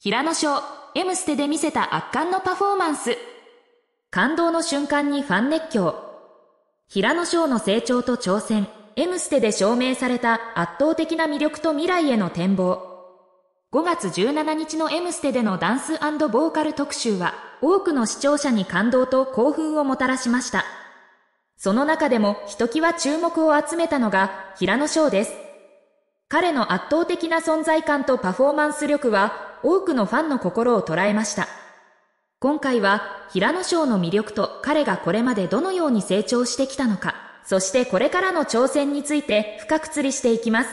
平野賞、ムステで見せた圧巻のパフォーマンス。感動の瞬間にファン熱狂。平野賞の成長と挑戦、エムステで証明された圧倒的な魅力と未来への展望。5月17日のエムステでのダンスボーカル特集は、多くの視聴者に感動と興奮をもたらしました。その中でも、ひときわ注目を集めたのが、平野翔です。彼の圧倒的な存在感とパフォーマンス力は、多くのファンの心を捉えました。今回は平野翔の魅力と彼がこれまでどのように成長してきたのか、そしてこれからの挑戦について深く釣りしていきます。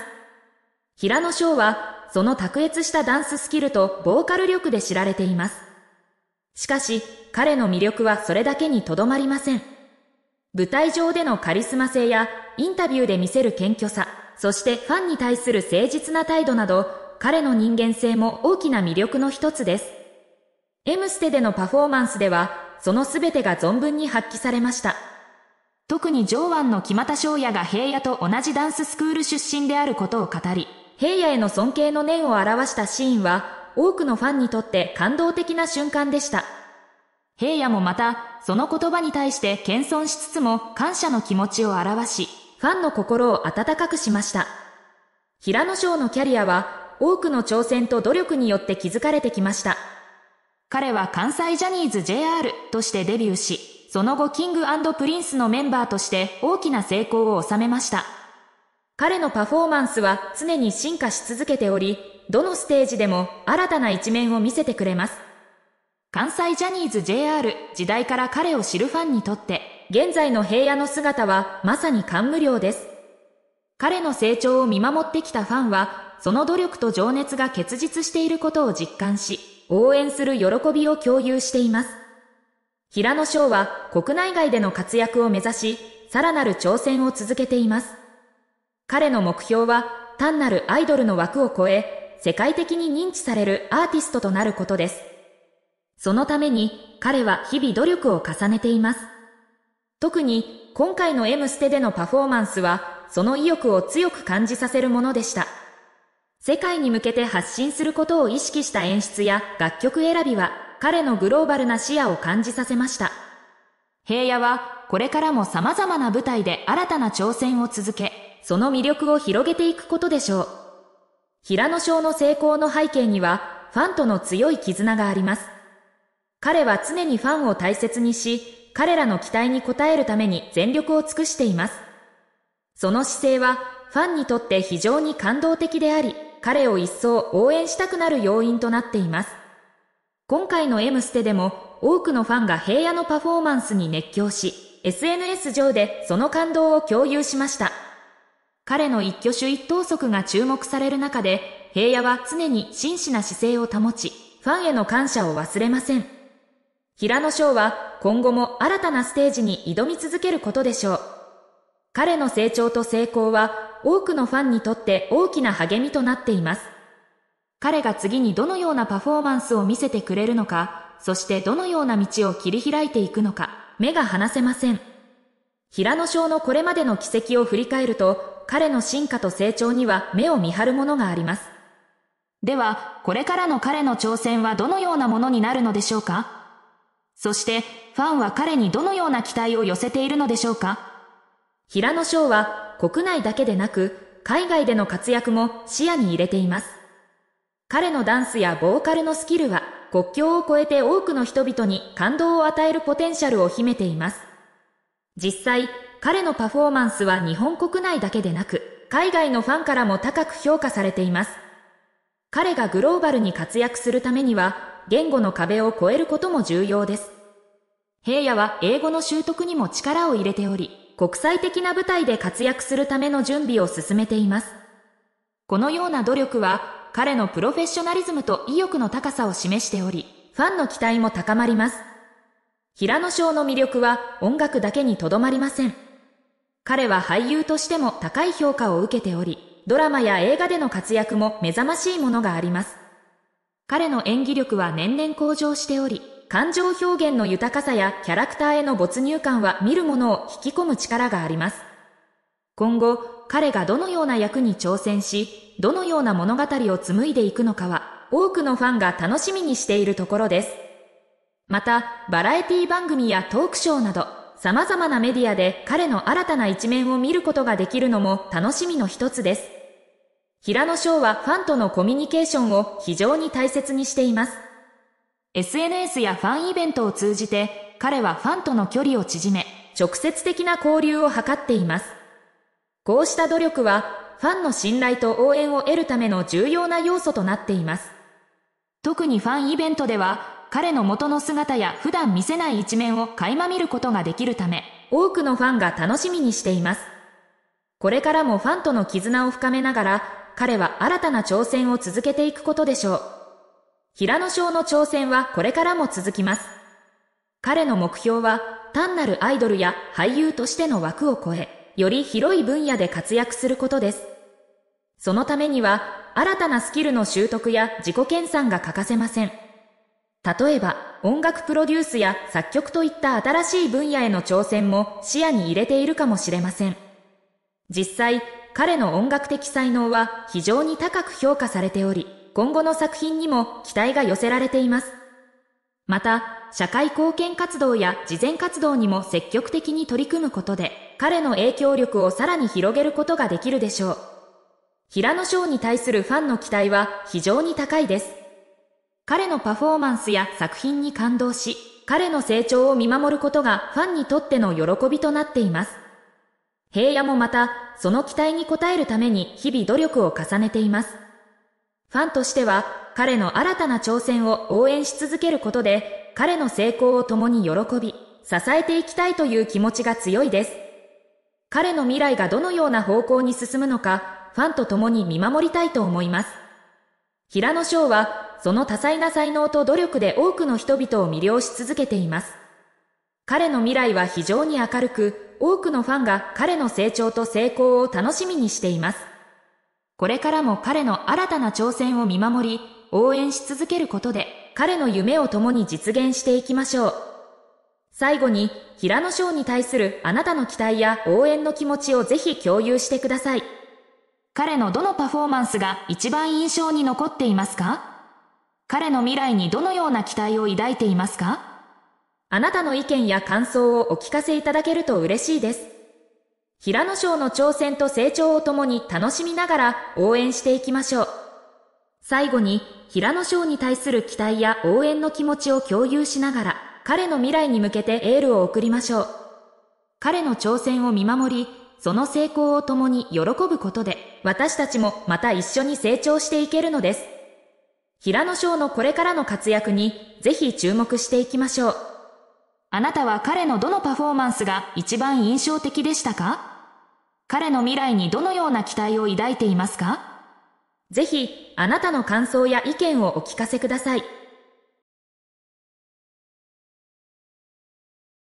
平野翔はその卓越したダンススキルとボーカル力で知られています。しかし彼の魅力はそれだけにとどまりません。舞台上でのカリスマ性やインタビューで見せる謙虚さ、そしてファンに対する誠実な態度など彼の人間性も大きな魅力の一つです。M ステでのパフォーマンスでは、その全てが存分に発揮されました。特に上腕の木又翔也が平野と同じダンススクール出身であることを語り、平野への尊敬の念を表したシーンは、多くのファンにとって感動的な瞬間でした。平野もまた、その言葉に対して謙遜しつつも感謝の気持ちを表し、ファンの心を温かくしました。平野翔のキャリアは多くの挑戦と努力によって築かれてきました。彼は関西ジャニーズ JR としてデビューし、その後キングプリンスのメンバーとして大きな成功を収めました。彼のパフォーマンスは常に進化し続けており、どのステージでも新たな一面を見せてくれます。関西ジャニーズ JR 時代から彼を知るファンにとって、現在の平野の姿はまさに感無量です。彼の成長を見守ってきたファンはその努力と情熱が結実していることを実感し、応援する喜びを共有しています。平野翔は国内外での活躍を目指し、さらなる挑戦を続けています。彼の目標は単なるアイドルの枠を超え、世界的に認知されるアーティストとなることです。そのために彼は日々努力を重ねています。特に今回の M ステでのパフォーマンスは、その意欲を強く感じさせるものでした。世界に向けて発信することを意識した演出や楽曲選びは彼のグローバルな視野を感じさせました。平野はこれからも様々な舞台で新たな挑戦を続け、その魅力を広げていくことでしょう。平野賞の成功の背景にはファンとの強い絆があります。彼は常にファンを大切にし、彼らの期待に応えるために全力を尽くしています。その姿勢はファンにとって非常に感動的であり、彼を一層応援したくなる要因となっています。今回の M ステでも多くのファンが平野のパフォーマンスに熱狂し、SNS 上でその感動を共有しました。彼の一挙手一投足が注目される中で、平野は常に真摯な姿勢を保ち、ファンへの感謝を忘れません。平野翔は今後も新たなステージに挑み続けることでしょう。彼の成長と成功は多くのファンにとって大きな励みとなっています。彼が次にどのようなパフォーマンスを見せてくれるのか、そしてどのような道を切り開いていくのか、目が離せません。平野翔のこれまでの軌跡を振り返ると、彼の進化と成長には目を見張るものがあります。では、これからの彼の挑戦はどのようなものになるのでしょうかそして、ファンは彼にどのような期待を寄せているのでしょうか平野翔は国内だけでなく海外での活躍も視野に入れています。彼のダンスやボーカルのスキルは国境を越えて多くの人々に感動を与えるポテンシャルを秘めています。実際、彼のパフォーマンスは日本国内だけでなく、海外のファンからも高く評価されています。彼がグローバルに活躍するためには、言語の壁を越えることも重要です。平野は英語の習得にも力を入れており、国際的な舞台で活躍するための準備を進めています。このような努力は彼のプロフェッショナリズムと意欲の高さを示しており、ファンの期待も高まります。平野翔の魅力は音楽だけにとどまりません。彼は俳優としても高い評価を受けており、ドラマや映画での活躍も目覚ましいものがあります。彼の演技力は年々向上しており、感情表現の豊かさやキャラクターへの没入感は見るものを引き込む力があります。今後、彼がどのような役に挑戦し、どのような物語を紡いでいくのかは、多くのファンが楽しみにしているところです。また、バラエティ番組やトークショーなど、様々なメディアで彼の新たな一面を見ることができるのも楽しみの一つです。平野翔はファンとのコミュニケーションを非常に大切にしています。SNS やファンイベントを通じて彼はファンとの距離を縮め、直接的な交流を図っています。こうした努力はファンの信頼と応援を得るための重要な要素となっています。特にファンイベントでは彼の元の姿や普段見せない一面を垣間見ることができるため、多くのファンが楽しみにしています。これからもファンとの絆を深めながら、彼は新たな挑戦を続けていくことでしょう。平野翔の挑戦はこれからも続きます。彼の目標は単なるアイドルや俳優としての枠を超え、より広い分野で活躍することです。そのためには新たなスキルの習得や自己研鑽が欠かせません。例えば音楽プロデュースや作曲といった新しい分野への挑戦も視野に入れているかもしれません。実際、彼の音楽的才能は非常に高く評価されており、今後の作品にも期待が寄せられています。また、社会貢献活動や慈善活動にも積極的に取り組むことで、彼の影響力をさらに広げることができるでしょう。平野翔に対するファンの期待は非常に高いです。彼のパフォーマンスや作品に感動し、彼の成長を見守ることがファンにとっての喜びとなっています。平野もまた、その期待に応えるために日々努力を重ねています。ファンとしては、彼の新たな挑戦を応援し続けることで、彼の成功を共に喜び、支えていきたいという気持ちが強いです。彼の未来がどのような方向に進むのか、ファンと共に見守りたいと思います。平野翔は、その多彩な才能と努力で多くの人々を魅了し続けています。彼の未来は非常に明るく、多くのファンが彼の成長と成功を楽しみにしています。これからも彼の新たな挑戦を見守り、応援し続けることで、彼の夢を共に実現していきましょう。最後に、平野翔に対するあなたの期待や応援の気持ちをぜひ共有してください。彼のどのパフォーマンスが一番印象に残っていますか彼の未来にどのような期待を抱いていますかあなたの意見や感想をお聞かせいただけると嬉しいです。平野賞の挑戦と成長をともに楽しみながら応援していきましょう。最後に、平野賞に対する期待や応援の気持ちを共有しながら、彼の未来に向けてエールを送りましょう。彼の挑戦を見守り、その成功を共に喜ぶことで、私たちもまた一緒に成長していけるのです。平野翔のこれからの活躍に、ぜひ注目していきましょう。あなたは彼のどのパフォーマンスが一番印象的でしたか彼の未来にどのような期待を抱いていますかぜひ、あなたの感想や意見をお聞かせください。